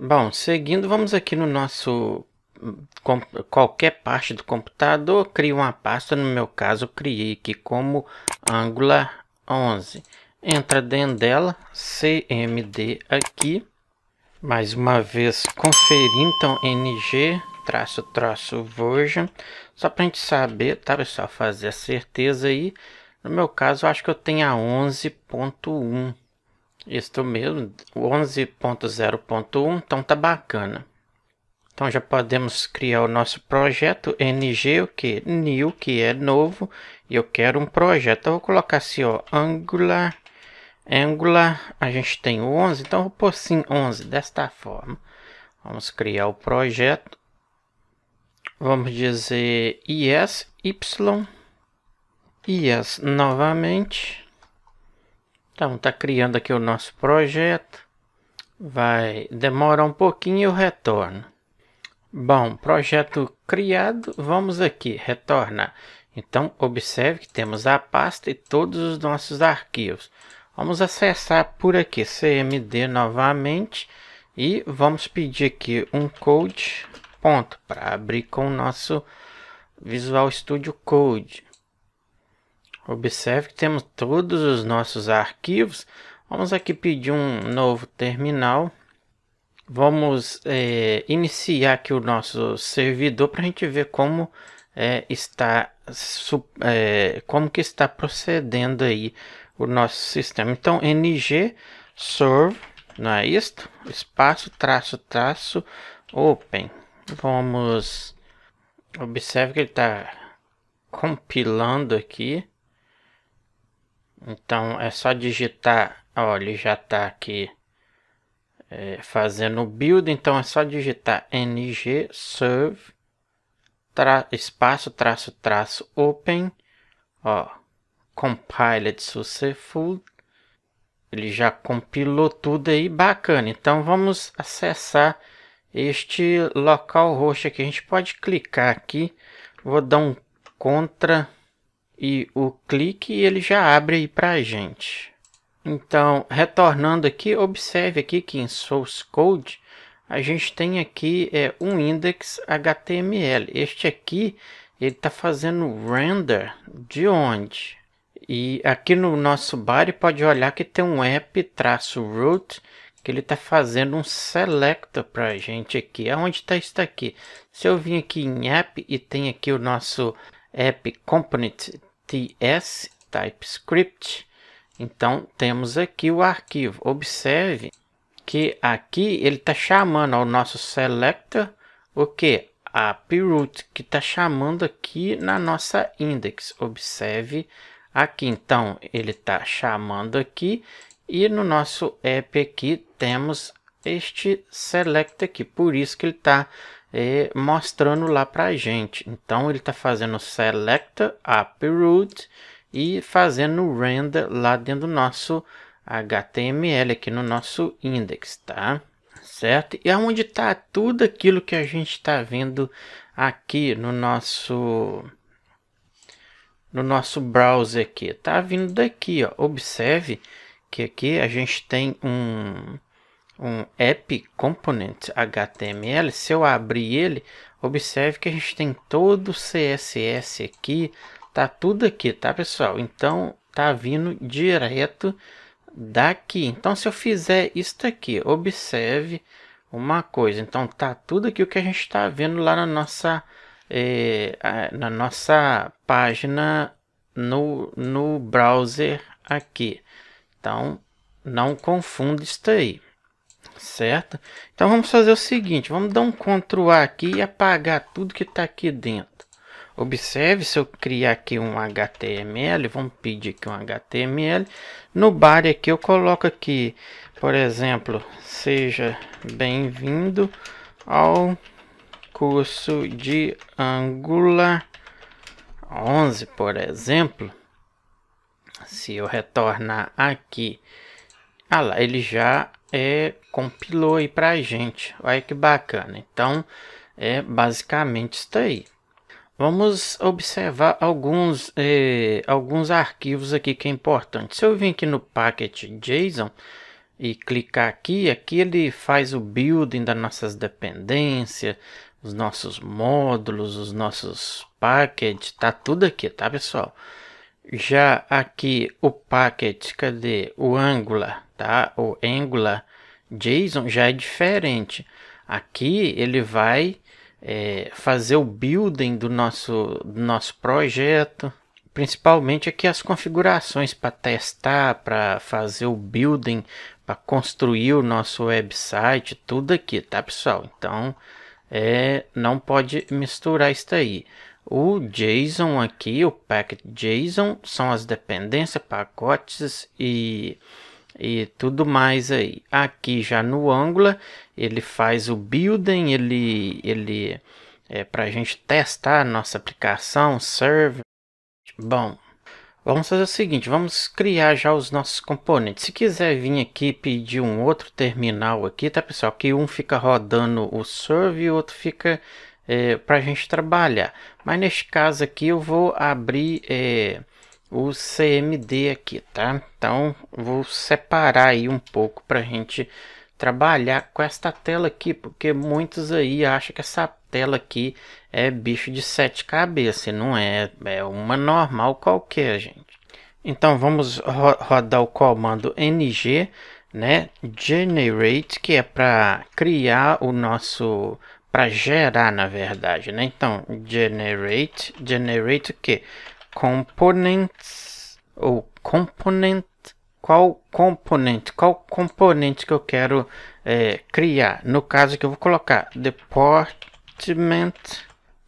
Bom, seguindo, vamos aqui no nosso qualquer parte do computador, crio uma pasta, no meu caso criei aqui como Angular 11. Entra dentro dela, cmd aqui, mais uma vez conferir, então ng traço traço version, só para a gente saber, tá pessoal, fazer a certeza aí, no meu caso acho que eu tenho a 11.1 isto mesmo, 11.0.1, então tá bacana. Então já podemos criar o nosso projeto ng, o que? New, que é novo, e eu quero um projeto. Então vou colocar assim, ó, Angular, Angular, a gente tem 11, então vou pôr sim 11, desta forma. Vamos criar o projeto. Vamos dizer yes, y, yes novamente então, tá criando aqui o nosso projeto. Vai demorar um pouquinho e eu retorno. Bom, projeto criado, vamos aqui, retorna. Então, observe que temos a pasta e todos os nossos arquivos. Vamos acessar por aqui, cmd novamente. E vamos pedir aqui um code, ponto, para abrir com o nosso Visual Studio Code. Observe que temos todos os nossos arquivos. Vamos aqui pedir um novo terminal. Vamos é, iniciar aqui o nosso servidor para a gente ver como é, está é, como que está procedendo aí o nosso sistema. Então ng serve, não é isto? Espaço traço traço open. Vamos observe que ele está compilando aqui. Então é só digitar, olha, ele já está aqui é, fazendo o build, então é só digitar ng serve tra espaço traço traço open, ó, compiled successful, ele já compilou tudo aí, bacana. Então vamos acessar este local roxo aqui, a gente pode clicar aqui, vou dar um contra e o clique ele já abre aí para a gente. Então, retornando aqui, observe aqui que em Source Code a gente tem aqui é, um index HTML. Este aqui ele está fazendo render de onde? E aqui no nosso body pode olhar que tem um app-root que ele está fazendo um selector para a gente aqui. Aonde está isso aqui? Se eu vim aqui em app e tem aqui o nosso app component ts TypeScript. Então, temos aqui o arquivo. Observe que aqui ele está chamando ao nosso selector o que? A que está chamando aqui na nossa index. Observe aqui. Então, ele está chamando aqui e no nosso app aqui temos este select aqui. Por isso que ele está mostrando lá pra gente. Então ele está fazendo select upload e fazendo render lá dentro do nosso HTML aqui no nosso index, tá? Certo? E aonde está tudo aquilo que a gente está vendo aqui no nosso no nosso browser aqui, tá vindo daqui, ó. Observe que aqui a gente tem um um app component HTML, se eu abrir ele, observe que a gente tem todo o CSS aqui, tá tudo aqui, tá pessoal? Então tá vindo direto daqui. Então se eu fizer isso aqui, observe uma coisa. Então tá tudo aqui o que a gente está vendo lá na nossa eh, na nossa página no, no browser aqui. Então não confunda isso aí. Certo? Então vamos fazer o seguinte, vamos dar um Ctrl A aqui e apagar tudo que está aqui dentro. Observe, se eu criar aqui um HTML, vamos pedir aqui um HTML. No bar aqui eu coloco aqui, por exemplo, seja bem-vindo ao curso de Angular 11, por exemplo. Se eu retornar aqui ah lá, ele já é, compilou aí a gente. Olha que bacana. Então, é basicamente isso aí. Vamos observar alguns, é, alguns arquivos aqui que é importante. Se eu vir aqui no packet JSON e clicar aqui, aqui ele faz o building das nossas dependências, os nossos módulos, os nossos packets, tá tudo aqui, tá pessoal? Já aqui o packet, cadê? O Angular, tá? O Angular JSON já é diferente. Aqui ele vai é, fazer o building do nosso, do nosso projeto, principalmente aqui as configurações para testar, para fazer o building, para construir o nosso website, tudo aqui, tá pessoal? Então, é, não pode misturar isso aí. O JSON aqui, o packet JSON, são as dependências, pacotes e, e tudo mais aí. Aqui já no Angular, ele faz o building, ele, ele é para a gente testar a nossa aplicação, serve. Bom, vamos fazer o seguinte, vamos criar já os nossos componentes. Se quiser vir aqui pedir um outro terminal aqui, tá pessoal? Que um fica rodando o serve e o outro fica é, para a gente trabalhar. Mas neste caso aqui eu vou abrir é, o CMD aqui, tá? Então vou separar aí um pouco para a gente trabalhar com esta tela aqui, porque muitos aí acham que essa tela aqui é bicho de sete cabeças, não é, é uma normal qualquer, gente. Então vamos ro rodar o comando ng, né, generate, que é para criar o nosso para gerar, na verdade, né? Então, generate, generate o quê? Components ou component, qual componente, qual componente que eu quero é, criar? No caso que eu vou colocar department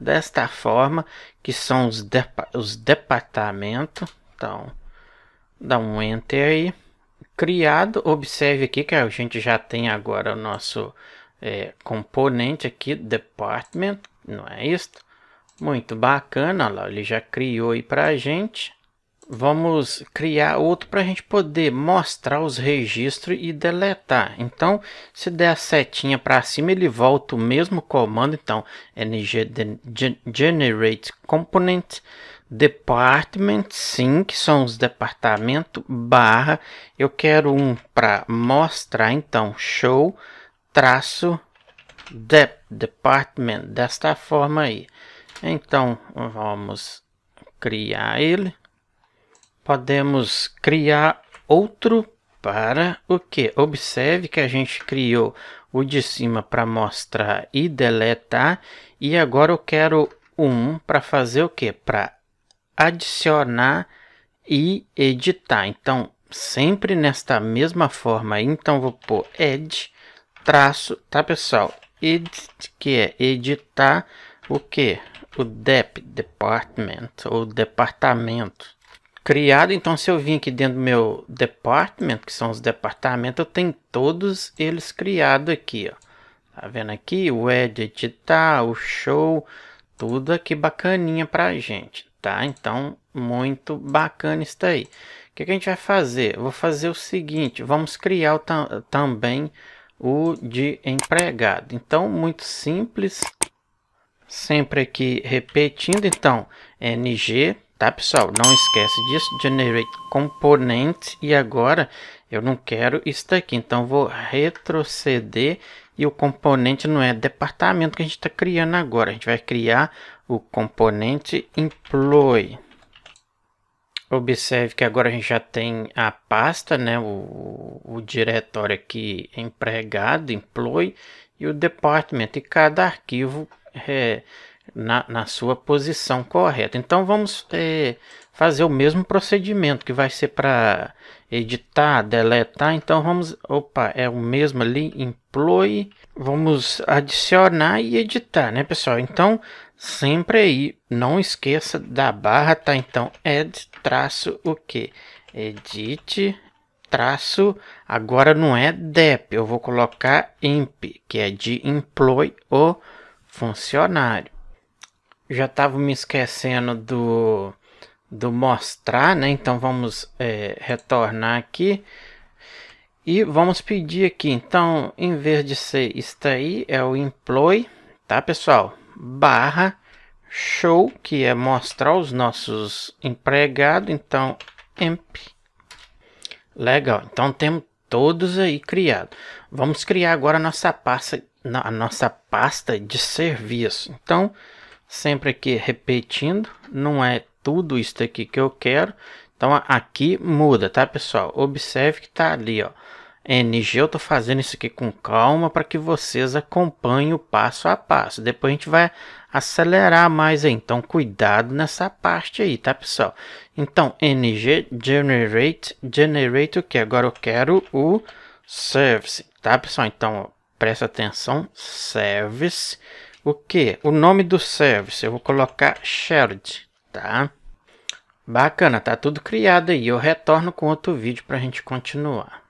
desta forma, que são os, depa os departamentos. Então, dá um enter aí. Criado, observe aqui que a gente já tem agora o nosso é, componente aqui, department, não é isto? Muito bacana, lá, ele já criou aí para a gente. Vamos criar outro para a gente poder mostrar os registros e deletar. Então, se der a setinha para cima, ele volta o mesmo comando. Então, ng generate component department sim, que são os departamentos barra. Eu quero um para mostrar, então show traço de, department desta forma aí. Então vamos criar ele. Podemos criar outro para o que? Observe que a gente criou o de cima para mostrar e deletar e agora eu quero um para fazer o que? Para adicionar e editar. Então sempre nesta mesma forma. Então vou pôr add traço, tá pessoal? Edit, que é editar o que? O DEP, Department, ou Departamento. Criado, então se eu vim aqui dentro do meu Department, que são os departamentos, eu tenho todos eles criados aqui, ó. Tá vendo aqui? O Edit, editar, o Show, tudo aqui bacaninha pra gente, tá? Então, muito bacana isso aí. O que, que, a gente vai fazer? vou fazer o seguinte, vamos criar tam também o de empregado. Então, muito simples. Sempre aqui repetindo, então, ng, tá pessoal? Não esquece disso, generate component. E agora, eu não quero isso daqui, então vou retroceder. E o componente não é departamento que a gente está criando agora. A gente vai criar o componente employee. Observe que agora a gente já tem a pasta, né, o, o diretório aqui empregado, employee, e o department, e cada arquivo é, na, na sua posição correta. Então vamos é, fazer o mesmo procedimento que vai ser para editar, deletar. Então vamos, opa, é o mesmo ali, employee, vamos adicionar e editar, né, pessoal? Então, sempre aí, não esqueça da barra, tá? Então, add traço o que? Edit traço, agora não é dep, eu vou colocar imp, que é de employ ou funcionário. Já estava me esquecendo do, do mostrar, né? Então, vamos é, retornar aqui. E vamos pedir aqui, então, em vez de ser está aí, é o employ, tá pessoal? Barra show, que é mostrar os nossos empregados, então emp. Legal, então temos todos aí criados. Vamos criar agora a nossa pasta, a nossa pasta de serviço. Então, sempre aqui repetindo, não é tudo isso aqui que eu quero. Então aqui muda, tá pessoal? Observe que tá ali, ó NG, eu tô fazendo isso aqui com calma para que vocês acompanhem o passo a passo. Depois a gente vai acelerar mais, então cuidado nessa parte aí, tá pessoal? Então, NG generate, generate o que? Agora eu quero o service, tá pessoal? Então, ó, presta atenção, service, o que? O nome do service, eu vou colocar shared, tá? Bacana, tá tudo criado aí. Eu retorno com outro vídeo para a gente continuar.